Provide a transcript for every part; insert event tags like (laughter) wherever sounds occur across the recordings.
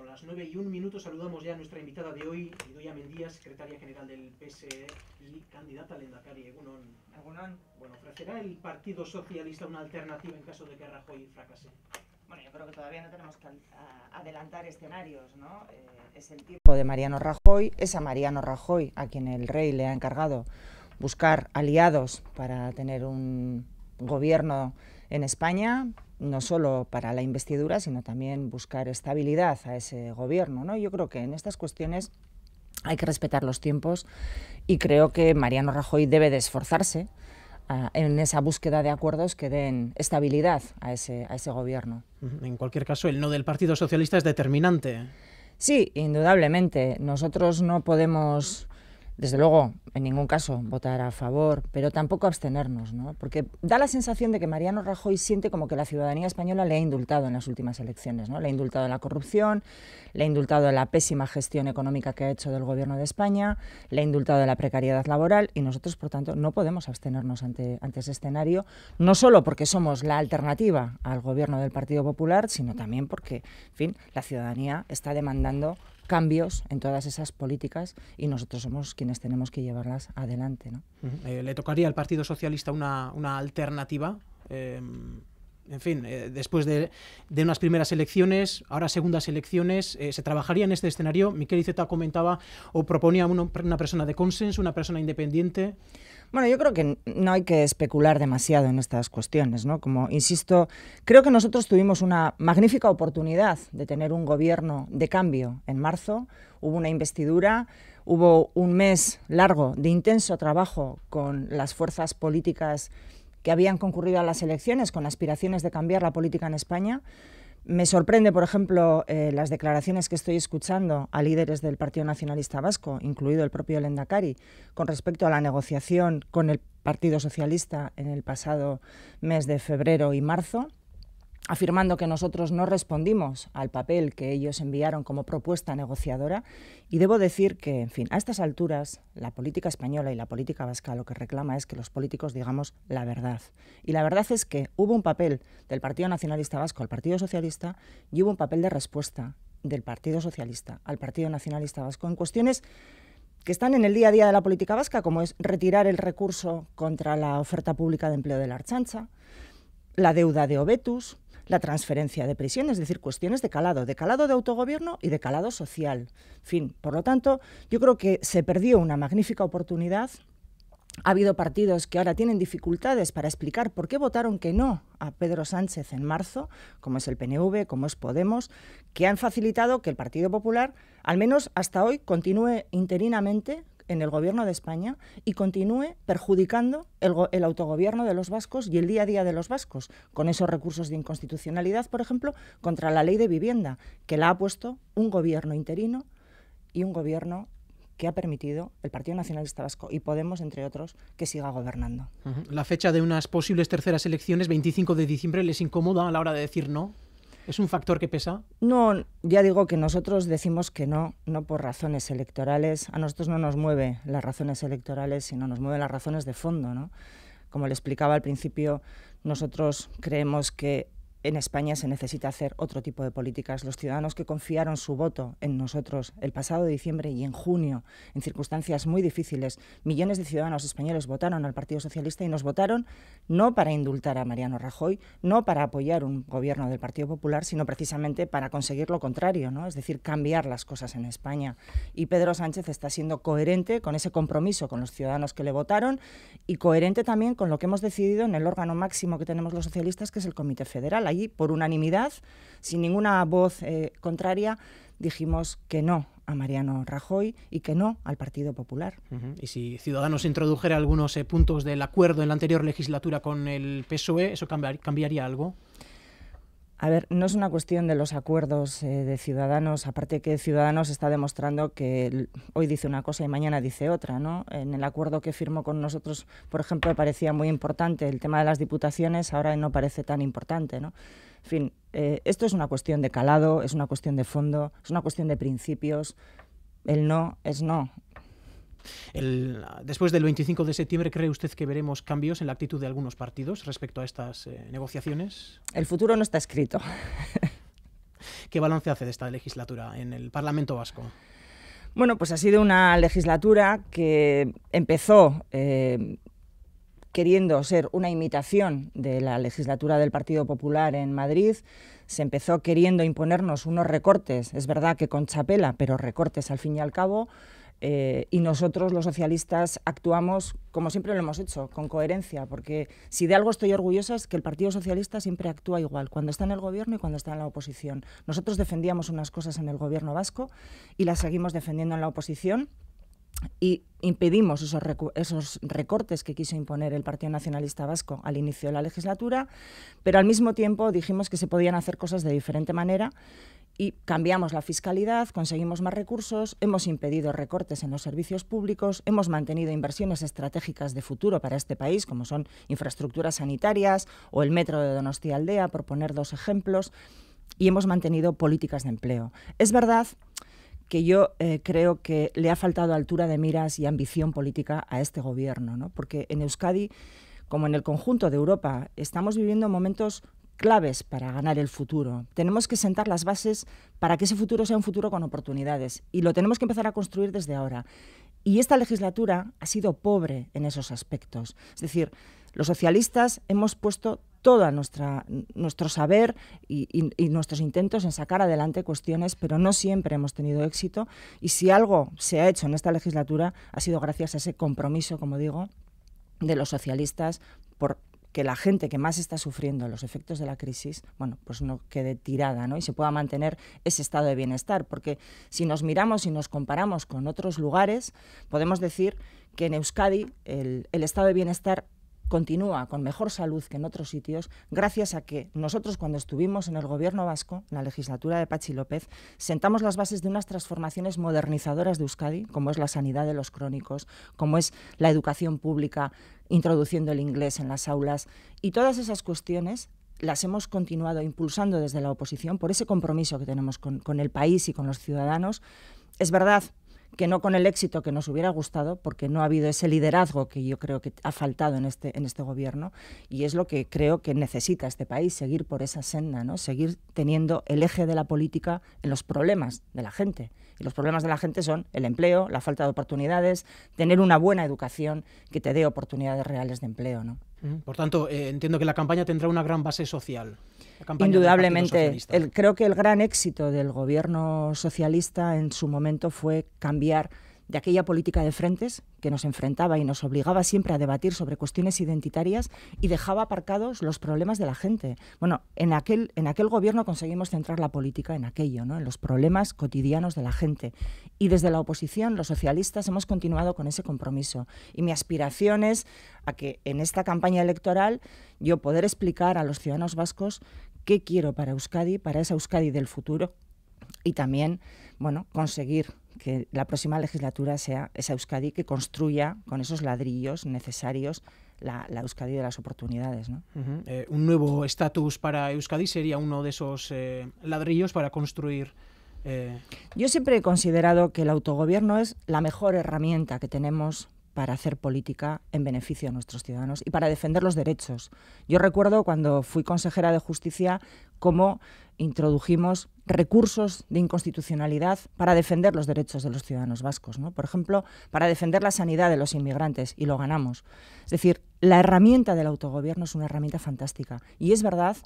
A las 9 y un minuto. Saludamos ya a nuestra invitada de hoy, Idoia Mendía, secretaria general del e y candidata al Endacari Egunon. Egunon. Bueno, ¿ofrecerá el Partido Socialista una alternativa en caso de que Rajoy fracase? Bueno, yo creo que todavía no tenemos que adelantar escenarios, ¿no? Eh, es el tipo de Mariano Rajoy, es a Mariano Rajoy a quien el rey le ha encargado buscar aliados para tener un gobierno en España, no solo para la investidura, sino también buscar estabilidad a ese gobierno. ¿no? Yo creo que en estas cuestiones hay que respetar los tiempos y creo que Mariano Rajoy debe de esforzarse ah, en esa búsqueda de acuerdos que den estabilidad a ese, a ese gobierno. En cualquier caso, el no del Partido Socialista es determinante. Sí, indudablemente. Nosotros no podemos desde luego, en ningún caso votar a favor, pero tampoco abstenernos, ¿no? Porque da la sensación de que Mariano Rajoy siente como que la ciudadanía española le ha indultado en las últimas elecciones, ¿no? Le ha indultado la corrupción, le ha indultado la pésima gestión económica que ha hecho del gobierno de España, le ha indultado la precariedad laboral y nosotros, por tanto, no podemos abstenernos ante, ante ese escenario, no solo porque somos la alternativa al gobierno del Partido Popular, sino también porque, en fin, la ciudadanía está demandando cambios en todas esas políticas y nosotros somos quienes tenemos que llevarlas adelante. ¿no? Eh, ¿Le tocaría al Partido Socialista una, alternativa eh, en fin, eh, después de, unas primeras elecciones, ahora segundas elecciones, eh, se trabajaría en este escenario. Miquel Iceta comentaba o proponía una persona de consenso, una persona independiente. Bueno, yo creo que no hay que especular demasiado en estas cuestiones, ¿no? Como insisto, creo que nosotros tuvimos una magnífica oportunidad de tener un gobierno de cambio en marzo, hubo una investidura, hubo un mes largo de intenso trabajo con las fuerzas políticas que habían concurrido a las elecciones con aspiraciones de cambiar la política en España. Me sorprende, por ejemplo, eh, las declaraciones que estoy escuchando a líderes del Partido Nacionalista Vasco, incluido el propio Lendakari, con respecto a la negociación con el Partido Socialista en el pasado mes de febrero y marzo afirmando que nosotros no respondimos al papel que ellos enviaron como propuesta negociadora y debo decir que, en fin, a estas alturas la política española y la política vasca lo que reclama es que los políticos digamos la verdad. Y la verdad es que hubo un papel del Partido Nacionalista Vasco al Partido Socialista y hubo un papel de respuesta del Partido Socialista al Partido Nacionalista Vasco en cuestiones que están en el día a día de la política vasca, como es retirar el recurso contra la oferta pública de empleo de la Archancha, la deuda de Obetus, la transferencia de prisión, es decir, cuestiones de calado, de calado de autogobierno y de calado social. por lo tanto, yo creo que se perdió una magnífica oportunidad ha habido partidos que ahora tienen dificultades para explicar por qué votaron que no a Pedro Sánchez en marzo, como es el PNV, como es Podemos, que han facilitado que el Partido Popular, al menos hasta hoy, continúe interinamente en el gobierno de España y continúe perjudicando el, autogobierno de los vascos y el día a día de los vascos, con esos recursos de inconstitucionalidad, por ejemplo, contra la ley de vivienda, que la ha puesto un gobierno interino y un gobierno que ha permitido el Partido Nacionalista Vasco y Podemos, entre otros, que siga gobernando. La fecha de unas posibles terceras elecciones, 25 de diciembre, les incomoda a la hora de decir no ¿Es un factor que pesa? No, ya digo que nosotros decimos que no, no por razones electorales. A nosotros no nos mueve las razones electorales, sino nos mueven las razones de fondo, ¿no? Como le explicaba al principio, nosotros creemos que en España se necesita hacer otro tipo de políticas. Los ciudadanos que confiaron su voto en nosotros el pasado diciembre y en junio, en circunstancias muy difíciles, millones de ciudadanos españoles votaron al Partido Socialista y nos votaron no para indultar a Mariano Rajoy, no para apoyar un gobierno del Partido Popular, sino precisamente para conseguir lo contrario, ¿no? es decir, cambiar las cosas en España. Y Pedro Sánchez está siendo coherente con ese compromiso con los ciudadanos que le votaron y coherente también con lo que hemos decidido en el órgano máximo que tenemos los socialistas, que es el Comité Federal allí por unanimidad, sin ninguna voz eh, contraria, dijimos que no a Mariano Rajoy y que no al Partido Popular. Y si Ciudadanos introdujera algunos eh, puntos del acuerdo en la anterior legislatura con el PSOE, ¿eso cambiaría algo? A ver, no es una cuestión de los acuerdos eh, de Ciudadanos, aparte que Ciudadanos está demostrando que hoy dice una cosa y mañana dice otra, ¿no? En el acuerdo que firmó con nosotros, por ejemplo, parecía muy importante el tema de las diputaciones, ahora no parece tan importante, ¿no? En fin, eh, esto es una cuestión de calado, es una cuestión de fondo, es una cuestión de principios. El no es no después del 25 de septiembre, ¿cree usted que veremos cambios en la actitud de algunos partidos respecto a estas eh, negociaciones? El futuro no está escrito. (laughs) ¿Qué balance hace de esta legislatura en el Parlamento Vasco? Bueno, pues ha sido una legislatura que empezó eh, queriendo ser una imitación de la legislatura del Partido Popular en Madrid. Se empezó queriendo imponernos unos recortes, es verdad que con chapela, pero recortes al fin y al cabo. Eh, y nosotros los socialistas actuamos como siempre lo hemos hecho, con coherencia, porque si de algo estoy orgullosa es que el Partido Socialista siempre actúa igual, cuando está en el gobierno y cuando está en la oposición. Nosotros defendíamos unas cosas en el gobierno vasco y las seguimos defendiendo en la oposición y impedimos esos, esos, recortes que quiso imponer el Partido Nacionalista Vasco al inicio de la legislatura, pero al mismo tiempo dijimos que se podían hacer cosas de diferente manera y cambiamos la fiscalidad, conseguimos más recursos, hemos impedido recortes en los servicios públicos, hemos mantenido inversiones estratégicas de futuro para este país, como son infraestructuras sanitarias o el metro de Donostia Aldea, por poner dos ejemplos, y hemos mantenido políticas de empleo. Es verdad que yo eh, creo que le ha faltado altura de miras y ambición política a este gobierno, ¿no? porque en Euskadi, como en el conjunto de Europa, estamos viviendo momentos claves para ganar el futuro. Tenemos que sentar las bases para que ese futuro sea un futuro con oportunidades y lo tenemos que empezar a construir desde ahora. Y esta legislatura ha sido pobre en esos aspectos. Es decir, los socialistas hemos puesto todo nuestro saber y, y, nuestros intentos en sacar adelante cuestiones, pero no siempre hemos tenido éxito. Y si algo se ha hecho en esta legislatura ha sido gracias a ese compromiso, como digo, de los socialistas por que la gente que más está sufriendo los efectos de la crisis, bueno, pues no quede tirada, ¿no? Y se pueda mantener ese estado de bienestar, porque si nos miramos y nos comparamos con otros lugares, podemos decir que en Euskadi el, el estado de bienestar continúa con mejor salud que en otros sitios, gracias a que nosotros cuando estuvimos en el gobierno vasco, en la legislatura de Pachi López, sentamos las bases de unas transformaciones modernizadoras de Euskadi, como es la sanidad de los crónicos, como es la educación pública, introduciendo el inglés en las aulas, y todas esas cuestiones las hemos continuado impulsando desde la oposición por ese compromiso que tenemos con, el país y con los ciudadanos. Es verdad que no con el éxito que nos hubiera gustado, porque no ha habido ese liderazgo que yo creo que ha faltado en este, en este gobierno, y es lo que creo que necesita este país, seguir por esa senda, ¿no? seguir teniendo el eje de la política en los problemas de la gente. Y los problemas de la gente son el empleo, la falta de oportunidades, tener una buena educación que te dé oportunidades reales de empleo. ¿no? Por tanto, eh, entiendo que la campaña tendrá una gran base social. Indudablemente. creo que el gran éxito del gobierno socialista en su momento fue cambiar de aquella política de frentes que nos enfrentaba y nos obligaba siempre a debatir sobre cuestiones identitarias y dejaba aparcados los problemas de la gente. Bueno, en aquel, en aquel gobierno conseguimos centrar la política en aquello, ¿no? en los problemas cotidianos de la gente. Y desde la oposición, los socialistas hemos continuado con ese compromiso. Y mi aspiración es a que en esta campaña electoral yo poder explicar a los ciudadanos vascos qué quiero para Euskadi, para esa Euskadi del futuro, y también bueno, conseguir que la próxima legislatura sea esa Euskadi que construya con esos ladrillos necesarios la, Euskadi de las oportunidades. Eh, un nuevo estatus para Euskadi sería uno de esos eh, ladrillos para construir. Eh, Yo siempre he considerado que el autogobierno es la mejor herramienta que tenemos para hacer política en beneficio de nuestros ciudadanos y para defender los derechos. Yo recuerdo cuando fui consejera de justicia cómo introdujimos recursos de inconstitucionalidad para defender los derechos de los ciudadanos vascos, por ejemplo, para defender la sanidad de los inmigrantes, y lo ganamos. Es decir, la herramienta del autogobierno es una herramienta fantástica. Y es verdad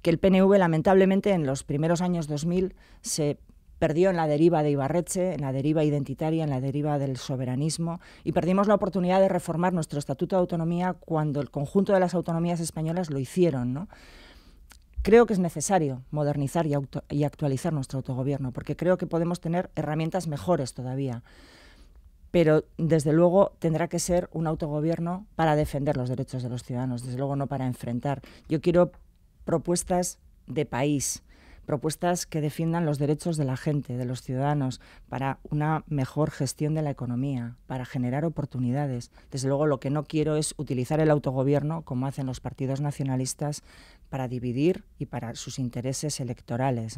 que el PNV lamentablemente en los primeros años 2000 se perdió en la deriva de Ibarreche, en la deriva identitaria, en la deriva del soberanismo, y perdimos la oportunidad de reformar nuestro Estatuto de Autonomía cuando el conjunto de las autonomías españolas lo hicieron. Creo que es necesario modernizar y actualizar nuestro autogobierno, porque creo que podemos tener herramientas mejores todavía pero desde luego tendrá que ser un autogobierno para defender los derechos de los ciudadanos, desde luego no para enfrentar. Yo quiero propuestas de país, propuestas que defiendan los derechos de la gente, de los ciudadanos, para una mejor gestión de la economía, para generar oportunidades. Desde luego lo que no quiero es utilizar el autogobierno, como hacen los partidos nacionalistas, para dividir y para sus intereses electorales.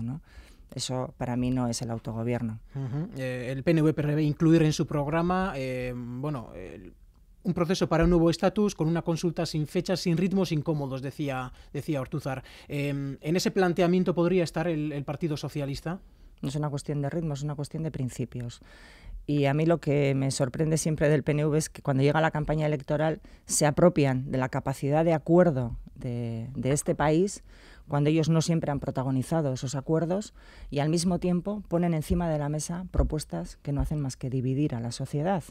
Eso para mí no es el autogobierno. Eh, el pnv debe incluir en su programa, eh, bueno, un proceso para un nuevo estatus con una consulta sin fechas, sin ritmos incómodos, decía, decía Ortúzar. Em, ¿En ese planteamiento podría estar el, Partido Socialista? No es una cuestión de ritmos, es una cuestión de principios. Y a mí lo que me sorprende siempre del PNV es que cuando llega la campaña electoral se apropian de la capacidad de acuerdo de, este país cuando ellos no siempre han protagonizado esos acuerdos y al mismo tiempo ponen encima de la mesa propuestas que no hacen más que dividir a la sociedad.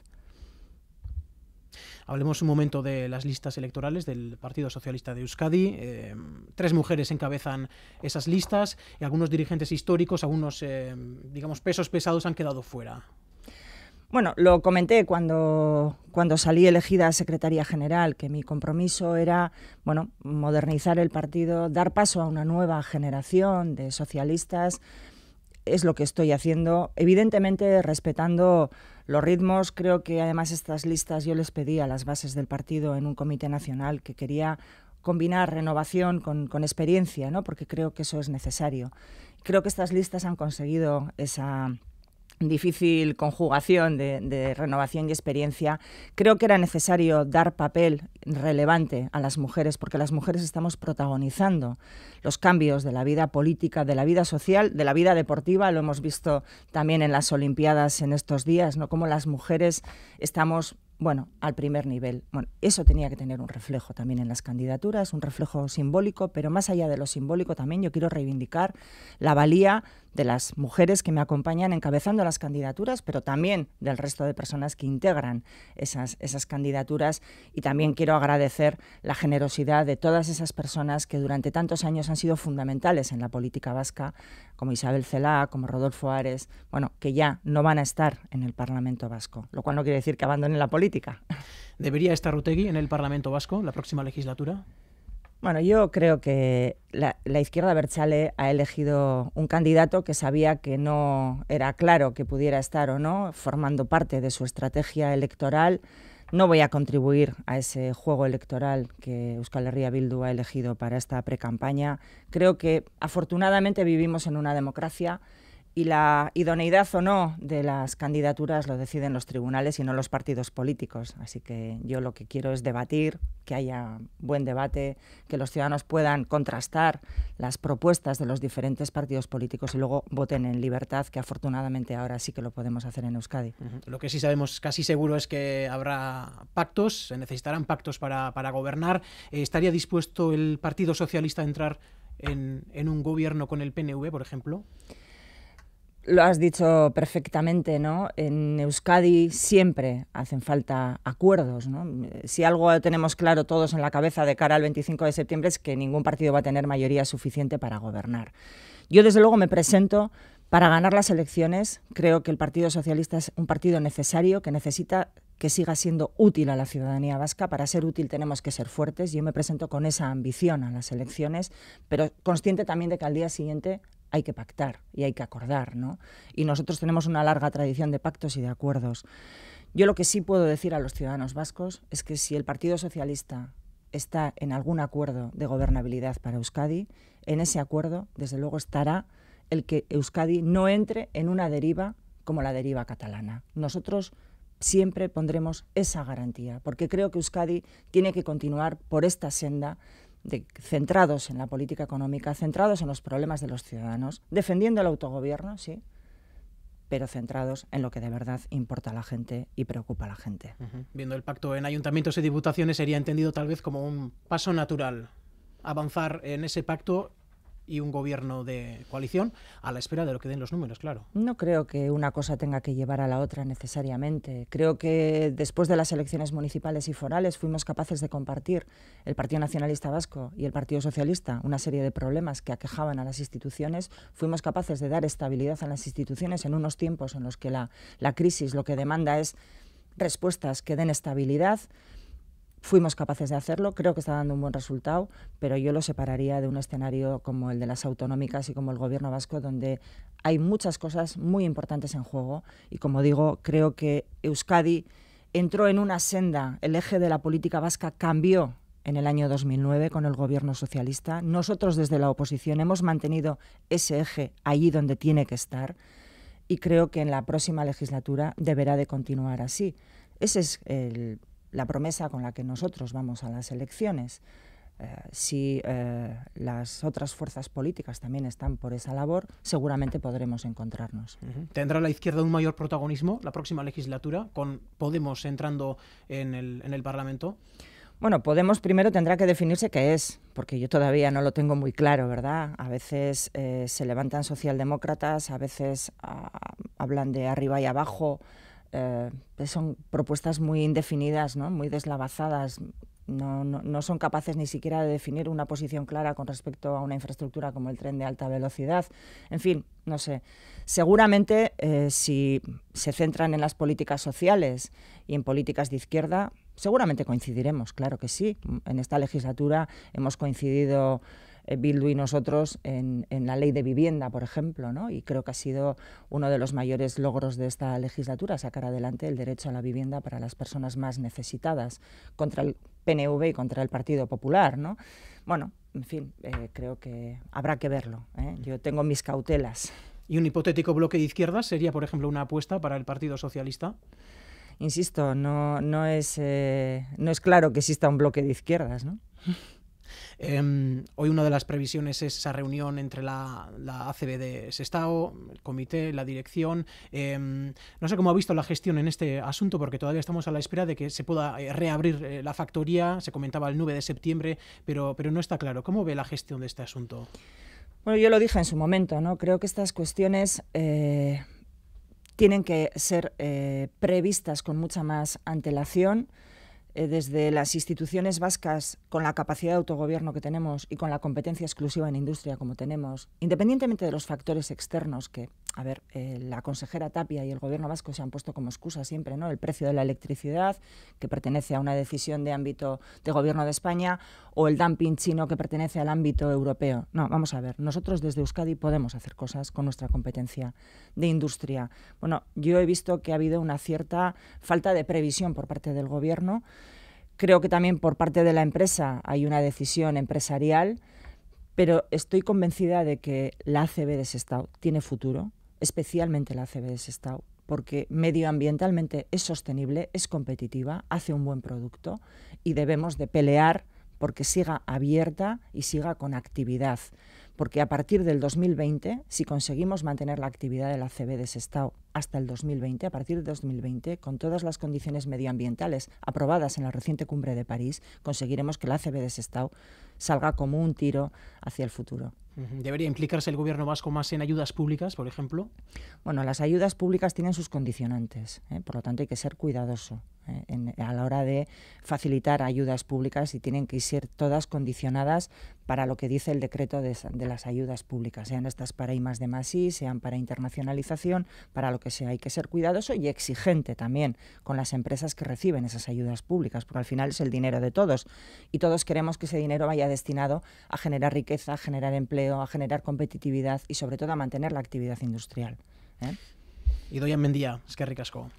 Hablemos un momento de las listas electorales del Partido Socialista de Euskadi. Eh, tres mujeres encabezan esas listas y algunos dirigentes históricos, algunos, eh, digamos, pesos pesados han quedado fuera. Bueno, lo comenté cuando, cuando salí elegida secretaria general, que mi compromiso era bueno, modernizar el partido, dar paso a una nueva generación de socialistas. Es lo que estoy haciendo, evidentemente respetando los ritmos, creo que además estas listas yo les pedí a las bases del partido en un comité nacional que quería combinar renovación con, con experiencia, ¿no? porque creo que eso es necesario. Creo que estas listas han conseguido esa, difícil conjugación de, renovación y experiencia, creo que era necesario dar papel relevante a las mujeres, porque las mujeres estamos protagonizando los cambios de la vida política, de la vida social, de la vida deportiva, lo hemos visto también en las Olimpiadas en estos días, ¿no? Cómo las mujeres estamos bueno, al primer nivel. Bueno, eso tenía que tener un reflejo también en las candidaturas, un reflejo simbólico, pero más allá de lo simbólico también yo quiero reivindicar la valía de las mujeres que me acompañan encabezando las candidaturas, pero también del resto de personas que integran esas, candidaturas. Y también quiero agradecer la generosidad de todas esas personas que durante tantos años han sido fundamentales en la política vasca, como Isabel Celá, como Rodolfo Ares, bueno, que ya no van a estar en el Parlamento vasco, lo cual no quiere decir que abandonen la política. ¿Debería estar Rutegui en el Parlamento vasco la próxima legislatura? Bueno, yo creo que la, izquierda Berchale ha elegido un candidato que sabía que no era claro que pudiera estar o no formando parte de su estrategia electoral. No voy a contribuir a ese juego electoral que Euskal Herria Bildu ha elegido para esta precampaña. Creo que afortunadamente vivimos en una democracia y la idoneidad o no de las candidaturas lo deciden los tribunales y no los partidos políticos. Así que yo lo que quiero es debatir, que haya buen debate, que los ciudadanos puedan contrastar las propuestas de los diferentes partidos políticos y luego voten en libertad, que afortunadamente ahora sí que lo podemos hacer en Euskadi. Lo que sí sabemos casi seguro es que habrá pactos, se necesitarán pactos para, gobernar. Eh, ¿Estaría dispuesto el Partido Socialista a entrar en, en un gobierno con el PNV, por ejemplo? Lo has dicho perfectamente, ¿no? En Euskadi siempre hacen falta acuerdos, ¿no? Si algo tenemos claro todos en la cabeza de cara al 25 de septiembre es que ningún partido va a tener mayoría suficiente para gobernar. Yo desde luego me presento para ganar las elecciones. Creo que el Partido Socialista es un partido necesario que necesita que siga siendo útil a la ciudadanía vasca. Para ser útil tenemos que ser fuertes. Yo me presento con esa ambición a las elecciones, pero consciente también de que al día siguiente hay que pactar y hay que acordar, ¿no? Y nosotros tenemos una larga tradición de pactos y de acuerdos. Yo lo que sí puedo decir a los ciudadanos vascos es que si el Partido Socialista está en algún acuerdo de gobernabilidad para Euskadi, en ese acuerdo, desde luego, estará el que Euskadi no entre en una deriva como la deriva catalana. Nosotros siempre pondremos esa garantía, porque creo que Euskadi tiene que continuar por esta senda centrados en la política económica, centrados en los problemas de los ciudadanos, defendiendo el autogobierno, sí, pero centrados en lo que de verdad importa a la gente y preocupa a la gente. Viendo el pacto en ayuntamientos y diputaciones sería entendido tal vez como un paso natural avanzar en ese pacto y un gobierno de coalición a la espera de lo que den los números, claro. No creo que una cosa tenga que llevar a la otra necesariamente. Creo que después de las elecciones municipales y forales fuimos capaces de compartir el Partido Nacionalista Vasco y el Partido Socialista una serie de problemas que aquejaban a las instituciones. Fuimos capaces de dar estabilidad a las instituciones en unos tiempos en los que la, crisis lo que demanda es respuestas que den estabilidad, Fuimos capaces de hacerlo, creo que está dando un buen resultado, pero yo lo separaría de un escenario como el de las autonómicas y como el gobierno vasco, donde hay muchas cosas muy importantes en juego. Y como digo, creo que Euskadi entró en una senda, el eje de la política vasca cambió en el año 2009 con el gobierno socialista. Nosotros desde la oposición hemos mantenido ese eje allí donde tiene que estar y creo que en la próxima legislatura deberá de continuar así. Ese es el la promesa con la que nosotros vamos a las elecciones. Eh, si eh, las otras fuerzas políticas también están por esa labor, seguramente podremos encontrarnos. ¿Tendrá la izquierda un mayor protagonismo la próxima legislatura con Podemos entrando en el, Parlamento? Bueno, Podemos primero tendrá que definirse qué es, porque yo todavía no lo tengo muy claro, ¿verdad? A veces eh, se levantan socialdemócratas, a veces ah, hablan de arriba y abajo. Eh, son propuestas muy indefinidas, muy deslavazadas. No, no, son capaces ni siquiera de definir una posición clara con respecto a una infraestructura como el tren de alta velocidad. En fin, no sé. Seguramente eh, si se centran en las políticas sociales y en políticas de izquierda, seguramente coincidiremos, claro que sí. En esta legislatura hemos coincidido eh, Bildu y nosotros en, la ley de vivienda, por ejemplo, ¿no? y creo que ha sido uno de los mayores logros de esta legislatura, sacar adelante el derecho a la vivienda para las personas más necesitadas, contra el PNV y contra el Partido Popular. ¿no? Bueno, en fin, eh, creo que habrá que verlo. ¿eh? Yo tengo mis cautelas. ¿Y un hipotético bloque de izquierdas sería, por ejemplo, una apuesta para el Partido Socialista? Insisto, no, no, es, no es claro que exista un bloque de izquierdas, ¿no? (laughs) Em, hoy una de las previsiones es esa reunión entre la, ACB de Sestao, el comité, la dirección. Em, no sé cómo ha visto la gestión en este asunto, porque todavía estamos a la espera de que se pueda eh, reabrir eh, la factoría. Se comentaba el 9 de septiembre, pero, no está claro. ¿Cómo ve la gestión de este asunto? Bueno, yo lo dije en su momento, ¿no? Creo que estas cuestiones eh, tienen que ser previstas con mucha más antelación. Eh, desde las instituciones vascas, con la capacidad de autogobierno que tenemos y con la competencia exclusiva en industria como tenemos, independientemente de los factores externos que, a ver, eh, la consejera Tapia y el gobierno vasco se han puesto como excusa siempre, ¿no? El precio de la electricidad, que pertenece a una decisión de ámbito de gobierno de España, o el dumping chino, que pertenece al ámbito europeo. No, vamos a ver, nosotros desde Euskadi podemos hacer cosas con nuestra competencia de industria. Bueno, yo he visto que ha habido una cierta falta de previsión por parte del gobierno. Creo que también por parte de la empresa hay una decisión empresarial, pero estoy convencida de que la ACB de Sestao tiene futuro, especialmente la ACB de Sestao, porque medioambientalmente es sostenible, es competitiva, hace un buen producto y debemos de pelear porque siga abierta y siga con actividad. Porque a partir del 2020, si conseguimos mantener la actividad de la CB de Sestao hasta el 2020, a partir de 2020, con todas las condiciones medioambientales aprobadas en la reciente cumbre de París, conseguiremos que la ACB de Sestao salga como un tiro hacia el futuro. ¿Debería implicarse el gobierno vasco más en ayudas públicas, por ejemplo? Bueno, las ayudas públicas tienen sus condicionantes, ¿eh? por lo tanto hay que ser cuidadoso ¿eh? a la hora de facilitar ayudas públicas y tienen que ser todas condicionadas para lo que dice el decreto de, las ayudas públicas, sean estas para I de sean para internacionalización, para lo que hay que ser cuidadoso y exigente también con las empresas que reciben esas ayudas públicas, porque al final es el dinero de todos y todos queremos que ese dinero vaya destinado a generar riqueza, a generar empleo, a generar competitividad y sobre todo a mantener la actividad industrial. Y doy a Mendía, que que ricasco.